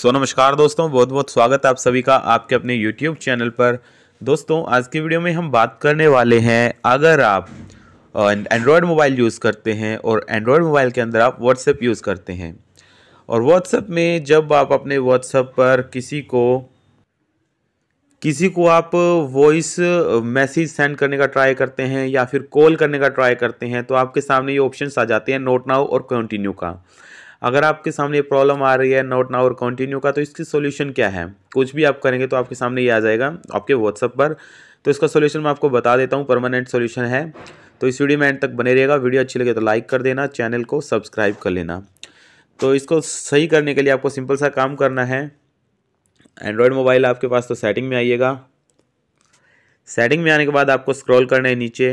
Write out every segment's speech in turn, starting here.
सो नमस्कार दोस्तों बहुत बहुत स्वागत है आप सभी का आपके अपने यूट्यूब चैनल पर दोस्तों आज की वीडियो में हम बात करने वाले हैं अगर आप एंड्रॉयड मोबाइल यूज़ करते हैं और एंड्रॉयड मोबाइल के अंदर आप व्हाट्सएप यूज़ करते हैं और व्हाट्सएप में जब आप अपने व्हाट्सएप पर किसी को किसी को आप वॉइस मैसेज सेंड करने का ट्राई करते हैं या फिर कॉल करने का ट्राई करते हैं तो आपके सामने ये ऑप्शन आ जाते हैं नोट नाउ और कंटिन्यू का अगर आपके सामने प्रॉब्लम आ रही है नोट ना और कंटिन्यू का तो इसकी सोल्यूशन क्या है कुछ भी आप करेंगे तो आपके सामने ये आ जाएगा आपके व्हाट्सअप पर तो इसका सोल्यूशन मैं आपको बता देता हूँ परमानेंट सोल्यूशन है तो इस वीडियो में एंड तक बने रहेगा वीडियो अच्छी लगे तो लाइक कर देना चैनल को सब्सक्राइब कर लेना तो इसको सही करने के लिए आपको सिंपल सा काम करना है एंड्रॉयड मोबाइल आपके पास तो सेटिंग में आइएगा सेटिंग में आने के बाद आपको स्क्रॉल करना है नीचे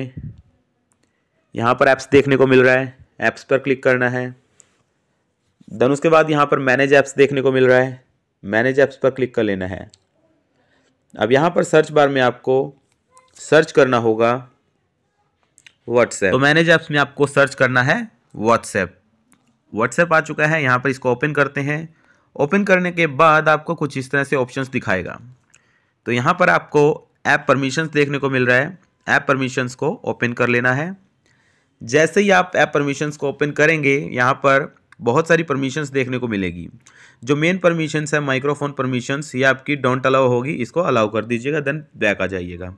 यहाँ पर ऐप्स देखने को मिल रहा है ऐप्स पर क्लिक करना है देन उसके बाद यहाँ पर मैनेज ऐप्स देखने को मिल रहा है मैनेज ऐप्स पर क्लिक कर लेना है अब यहाँ पर सर्च बार में आपको सर्च करना होगा व्हाट्सएप तो मैनेज ऐप्स में आपको सर्च करना है व्हाट्सएप व्हाट्सएप आ चुका है यहाँ पर इसको ओपन करते हैं ओपन करने के बाद आपको कुछ इस तरह से ऑप्शंस दिखाएगा तो यहाँ पर आपको ऐप परमिशंस देखने को मिल रहा है ऐप परमिशंस को ओपन कर लेना है जैसे ही आप ऐप परमिशंस को ओपन करेंगे यहाँ पर बहुत सारी परमिशंस देखने को मिलेगी जो मेन परमिशंस है माइक्रोफोन परमिशंस ये आपकी डोंट अलाउ होगी इसको अलाउ कर दीजिएगा देन बैक आ जाइएगा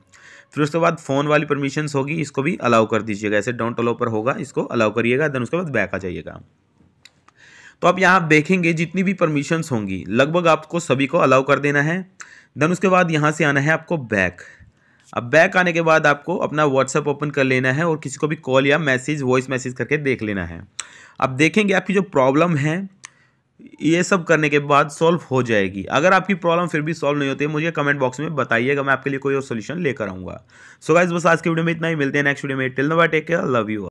फिर उसके बाद फ़ोन वाली परमिशंस होगी इसको भी अलाउ कर दीजिएगा ऐसे डोंट अलाउ पर होगा इसको अलाउ करिएगा देन उसके बाद बैक आ जाइएगा तो आप यहाँ देखेंगे जितनी भी परमिशंस होंगी लगभग आपको सभी को अलाउ कर देना है देन उसके बाद यहाँ से आना है आपको बैक अब बैक आने के बाद आपको अपना व्हाट्सअप ओपन कर लेना है और किसी को भी कॉल या मैसेज वॉइस मैसेज करके देख लेना है अब देखेंगे आपकी जो प्रॉब्लम है ये सब करने के बाद सॉल्व हो जाएगी अगर आपकी प्रॉब्लम फिर भी सॉल्व नहीं होती है मुझे कमेंट बॉक्स में बताइएगा मैं आपके लिए कोई और सोल्यूशन लेकर आऊँगा सो गाइज बस आज के वीडियो में इतना ही मिलते हैं नेक्स्ट वीडियो में till no bye take care love you